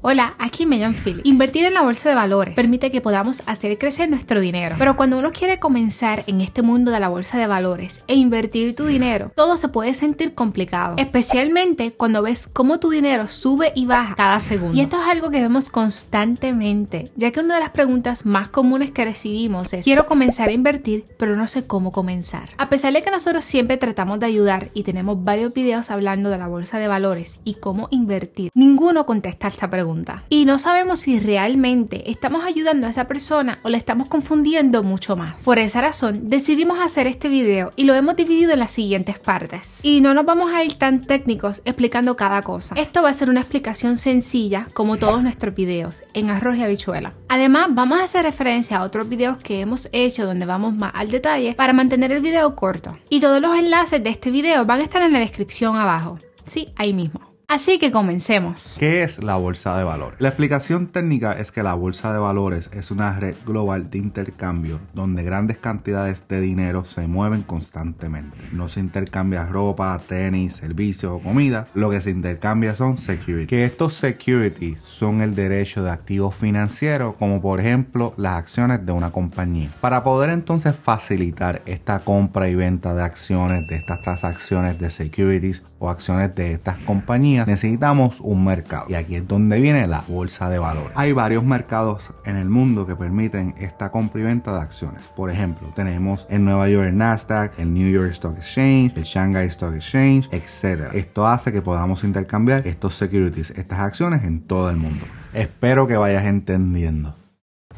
Hola, aquí Megan Phillips. Invertir en la bolsa de valores permite que podamos hacer crecer nuestro dinero. Pero cuando uno quiere comenzar en este mundo de la bolsa de valores e invertir tu dinero, todo se puede sentir complicado. Especialmente cuando ves cómo tu dinero sube y baja cada segundo. Y esto es algo que vemos constantemente, ya que una de las preguntas más comunes que recibimos es, quiero comenzar a invertir, pero no sé cómo comenzar. A pesar de que nosotros siempre tratamos de ayudar y tenemos varios videos hablando de la bolsa de valores y cómo invertir, ninguno contesta esta pregunta. Y no sabemos si realmente estamos ayudando a esa persona o la estamos confundiendo mucho más. Por esa razón, decidimos hacer este video y lo hemos dividido en las siguientes partes. Y no nos vamos a ir tan técnicos explicando cada cosa. Esto va a ser una explicación sencilla, como todos nuestros videos, en arroz y habichuela. Además, vamos a hacer referencia a otros videos que hemos hecho donde vamos más al detalle para mantener el video corto. Y todos los enlaces de este video van a estar en la descripción abajo. Sí, ahí mismo. Así que comencemos. ¿Qué es la bolsa de valores? La explicación técnica es que la bolsa de valores es una red global de intercambio donde grandes cantidades de dinero se mueven constantemente. No se intercambia ropa, tenis, servicios o comida. Lo que se intercambia son securities. Que estos securities son el derecho de activos financieros como por ejemplo las acciones de una compañía. Para poder entonces facilitar esta compra y venta de acciones, de estas transacciones de securities o acciones de estas compañías, necesitamos un mercado. Y aquí es donde viene la bolsa de valores. Hay varios mercados en el mundo que permiten esta compra y venta de acciones. Por ejemplo, tenemos en Nueva York el Nasdaq, el New York Stock Exchange, el Shanghai Stock Exchange, etc. Esto hace que podamos intercambiar estos securities, estas acciones en todo el mundo. Espero que vayas entendiendo.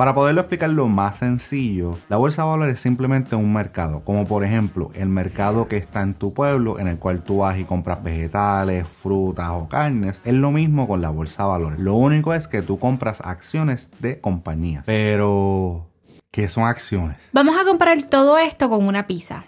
Para poderlo explicar lo más sencillo, la bolsa de valores es simplemente un mercado, como por ejemplo el mercado que está en tu pueblo, en el cual tú vas y compras vegetales, frutas o carnes. Es lo mismo con la bolsa de valores. Lo único es que tú compras acciones de compañías. Pero, ¿qué son acciones? Vamos a comparar todo esto con una pizza.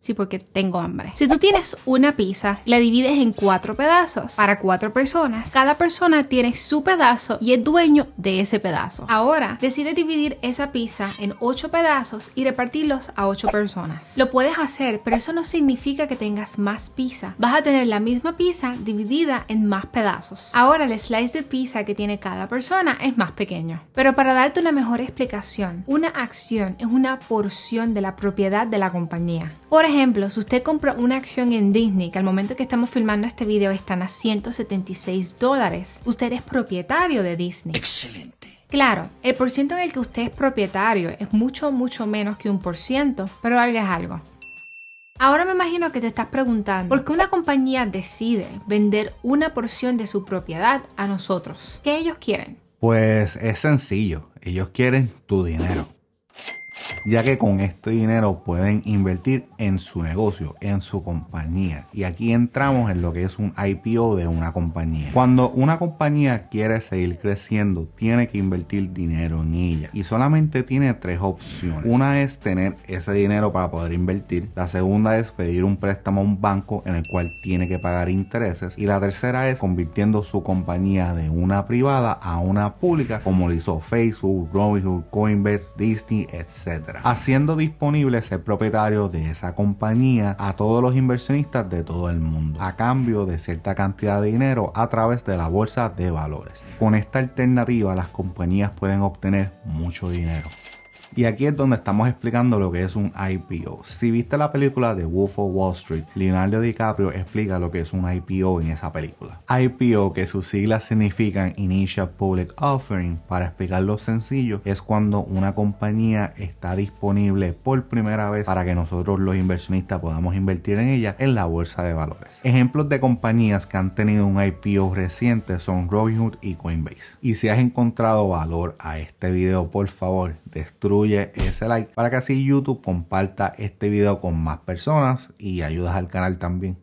Sí, porque tengo hambre. Si tú tienes una pizza, la divides en cuatro pedazos para cuatro personas. Cada persona tiene su pedazo y es dueño de ese pedazo. Ahora, decide dividir esa pizza en ocho pedazos y repartirlos a ocho personas. Lo puedes hacer, pero eso no significa que tengas más pizza. Vas a tener la misma pizza dividida en más pedazos. Ahora, el slice de pizza que tiene cada persona es más pequeño. Pero para darte una mejor explicación, una acción es una porción de la propiedad de la compañía ejemplo, si usted compra una acción en Disney, que al momento que estamos filmando este video están a 176 dólares, usted es propietario de Disney. Excelente. Claro, el porciento en el que usted es propietario es mucho, mucho menos que un por ciento, pero algo es algo. Ahora me imagino que te estás preguntando por qué una compañía decide vender una porción de su propiedad a nosotros. ¿Qué ellos quieren? Pues es sencillo, ellos quieren tu dinero ya que con este dinero pueden invertir en su negocio, en su compañía. Y aquí entramos en lo que es un IPO de una compañía. Cuando una compañía quiere seguir creciendo, tiene que invertir dinero en ella. Y solamente tiene tres opciones. Una es tener ese dinero para poder invertir. La segunda es pedir un préstamo a un banco en el cual tiene que pagar intereses. Y la tercera es convirtiendo su compañía de una privada a una pública, como lo hizo Facebook, Robinhood, Coinbase, Disney, etc haciendo disponible ser propietario de esa compañía a todos los inversionistas de todo el mundo, a cambio de cierta cantidad de dinero a través de la bolsa de valores. Con esta alternativa las compañías pueden obtener mucho dinero. Y aquí es donde estamos explicando lo que es un IPO. Si viste la película de Wolf of Wall Street, Leonardo DiCaprio explica lo que es un IPO en esa película. IPO, que sus siglas significan Initial Public Offering, para explicarlo sencillo, es cuando una compañía está disponible por primera vez para que nosotros los inversionistas podamos invertir en ella en la bolsa de valores. Ejemplos de compañías que han tenido un IPO reciente son Robinhood y Coinbase. Y si has encontrado valor a este video, por favor, destruye ese like para que así YouTube comparta este video con más personas y ayudas al canal también.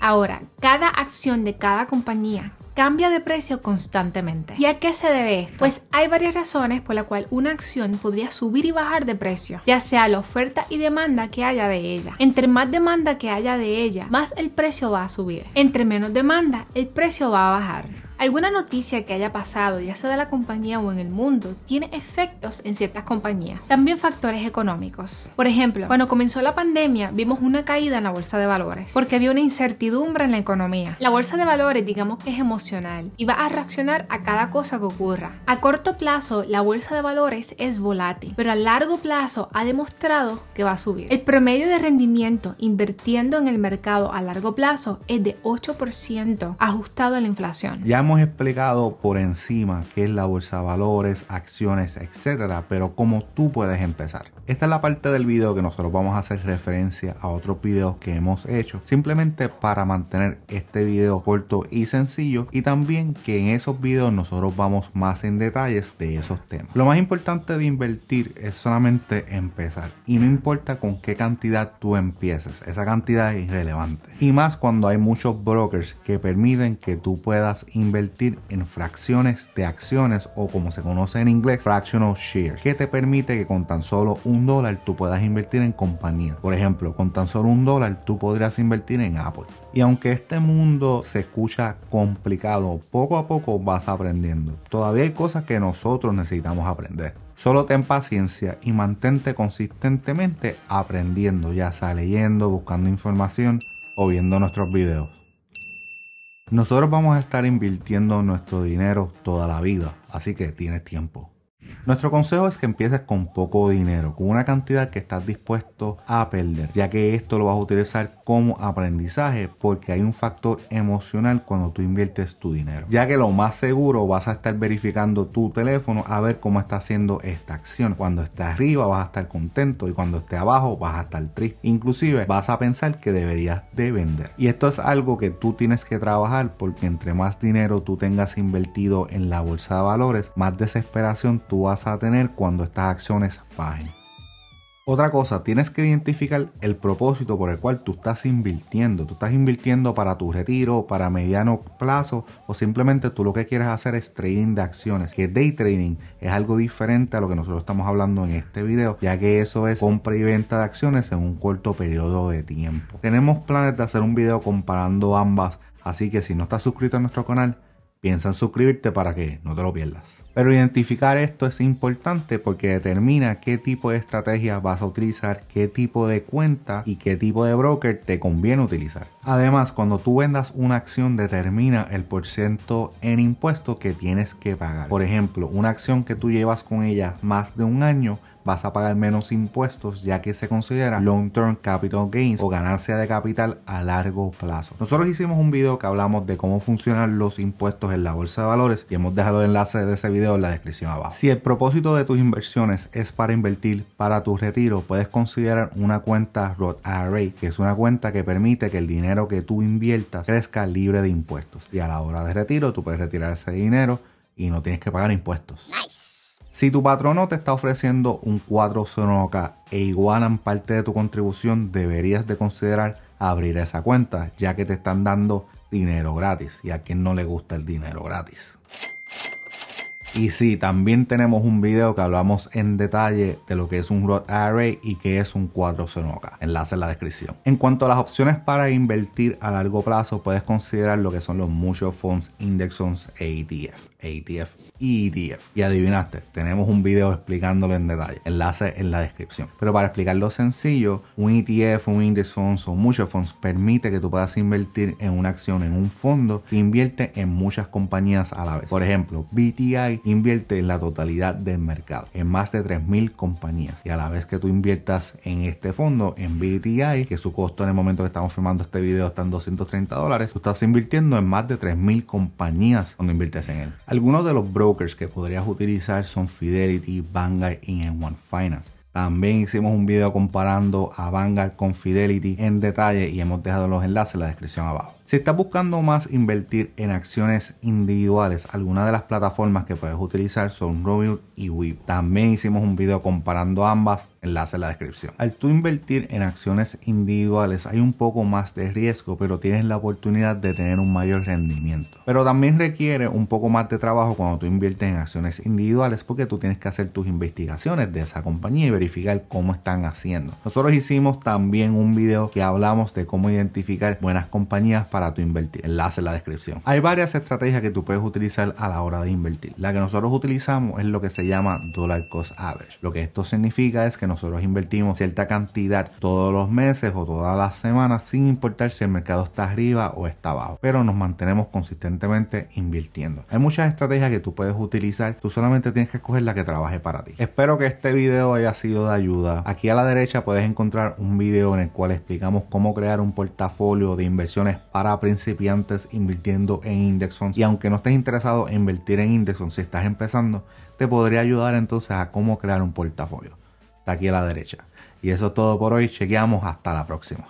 Ahora, cada acción de cada compañía cambia de precio constantemente. ¿Y a qué se debe esto? Pues hay varias razones por la cual una acción podría subir y bajar de precio, ya sea la oferta y demanda que haya de ella. Entre más demanda que haya de ella, más el precio va a subir. Entre menos demanda, el precio va a bajar. Alguna noticia que haya pasado, ya sea de la compañía o en el mundo, tiene efectos en ciertas compañías. También factores económicos. Por ejemplo, cuando comenzó la pandemia vimos una caída en la bolsa de valores porque había una incertidumbre en la economía. La bolsa de valores digamos que es emocional y va a reaccionar a cada cosa que ocurra. A corto plazo la bolsa de valores es volátil, pero a largo plazo ha demostrado que va a subir. El promedio de rendimiento invirtiendo en el mercado a largo plazo es de 8% ajustado a la inflación explicado por encima qué es la bolsa de valores, acciones, etcétera, pero cómo tú puedes empezar. Esta es la parte del video que nosotros vamos a hacer referencia a otros videos que hemos hecho, simplemente para mantener este video corto y sencillo y también que en esos videos nosotros vamos más en detalles de esos temas. Lo más importante de invertir es solamente empezar y no importa con qué cantidad tú empieces, esa cantidad es irrelevante. Y más cuando hay muchos brokers que permiten que tú puedas invertir en fracciones de acciones o como se conoce en inglés, fractional share, que te permite que con tan solo un un dólar tú puedas invertir en compañía. Por ejemplo, con tan solo un dólar tú podrías invertir en Apple. Y aunque este mundo se escucha complicado, poco a poco vas aprendiendo. Todavía hay cosas que nosotros necesitamos aprender. Solo ten paciencia y mantente consistentemente aprendiendo, ya sea leyendo, buscando información o viendo nuestros videos. Nosotros vamos a estar invirtiendo nuestro dinero toda la vida, así que tienes tiempo. Nuestro consejo es que empieces con poco dinero, con una cantidad que estás dispuesto a perder, ya que esto lo vas a utilizar como aprendizaje porque hay un factor emocional cuando tú inviertes tu dinero. Ya que lo más seguro vas a estar verificando tu teléfono a ver cómo está haciendo esta acción. Cuando esté arriba vas a estar contento y cuando esté abajo vas a estar triste. Inclusive vas a pensar que deberías de vender. Y esto es algo que tú tienes que trabajar porque entre más dinero tú tengas invertido en la bolsa de valores, más desesperación tú vas a tener cuando estas acciones bajen. Otra cosa, tienes que identificar el propósito por el cual tú estás invirtiendo. Tú estás invirtiendo para tu retiro, para mediano plazo o simplemente tú lo que quieres hacer es trading de acciones. Que day trading es algo diferente a lo que nosotros estamos hablando en este video, ya que eso es compra y venta de acciones en un corto periodo de tiempo. Tenemos planes de hacer un video comparando ambas, así que si no estás suscrito a nuestro canal, piensa en suscribirte para que no te lo pierdas. Pero identificar esto es importante porque determina qué tipo de estrategia vas a utilizar, qué tipo de cuenta y qué tipo de broker te conviene utilizar. Además, cuando tú vendas una acción determina el porcentaje en impuesto que tienes que pagar. Por ejemplo, una acción que tú llevas con ella más de un año vas a pagar menos impuestos ya que se considera long term capital gains o ganancia de capital a largo plazo. Nosotros hicimos un video que hablamos de cómo funcionan los impuestos en la bolsa de valores y hemos dejado el enlace de ese video en la descripción abajo. Si el propósito de tus inversiones es para invertir para tu retiro, puedes considerar una cuenta Roth IRA, que es una cuenta que permite que el dinero que tú inviertas crezca libre de impuestos. Y a la hora de retiro, tú puedes retirar ese dinero y no tienes que pagar impuestos. Nice. Si tu patrono te está ofreciendo un 401k e igualan parte de tu contribución, deberías de considerar abrir esa cuenta, ya que te están dando dinero gratis y a quien no le gusta el dinero gratis. Y sí, también tenemos un video que hablamos en detalle de lo que es un Roth IRA y qué es un 401k. Enlace en la descripción. En cuanto a las opciones para invertir a largo plazo, puedes considerar lo que son los mutual funds, index funds e ETF. ETF y ETF. Y adivinaste, tenemos un video explicándolo en detalle. Enlace en la descripción. Pero para explicarlo sencillo, un ETF, un index fund o mutual funds permite que tú puedas invertir en una acción, en un fondo que invierte en muchas compañías a la vez. Por ejemplo, BTI invierte en la totalidad del mercado, en más de 3.000 compañías. Y a la vez que tú inviertas en este fondo, en BTI, que su costo en el momento que estamos filmando este video está en 230 dólares, tú estás invirtiendo en más de 3.000 compañías cuando inviertes en él. Algunos de los brokers que podrías utilizar son Fidelity, Vanguard y N1 Finance. También hicimos un video comparando a Vanguard con Fidelity en detalle y hemos dejado los enlaces en la descripción abajo. Si estás buscando más invertir en acciones individuales, algunas de las plataformas que puedes utilizar son Robinhood y web También hicimos un video comparando ambas, enlace en la descripción. Al tú invertir en acciones individuales hay un poco más de riesgo, pero tienes la oportunidad de tener un mayor rendimiento. Pero también requiere un poco más de trabajo cuando tú inviertes en acciones individuales porque tú tienes que hacer tus investigaciones de esa compañía y verificar cómo están haciendo. Nosotros hicimos también un video que hablamos de cómo identificar buenas compañías para tu invertir. Enlace en la descripción. Hay varias estrategias que tú puedes utilizar a la hora de invertir. La que nosotros utilizamos es lo que se llama dollar cost average. Lo que esto significa es que nosotros invertimos cierta cantidad todos los meses o todas las semanas sin importar si el mercado está arriba o está abajo. Pero nos mantenemos consistentemente invirtiendo. Hay muchas estrategias que tú puedes utilizar. Tú solamente tienes que escoger la que trabaje para ti. Espero que este video haya sido de ayuda. Aquí a la derecha puedes encontrar un video en el cual explicamos cómo crear un portafolio de inversiones para para principiantes invirtiendo en Indexon Y aunque no estés interesado en invertir en Indexon si estás empezando, te podría ayudar entonces a cómo crear un portafolio. Está aquí a la derecha. Y eso es todo por hoy. Chequeamos hasta la próxima.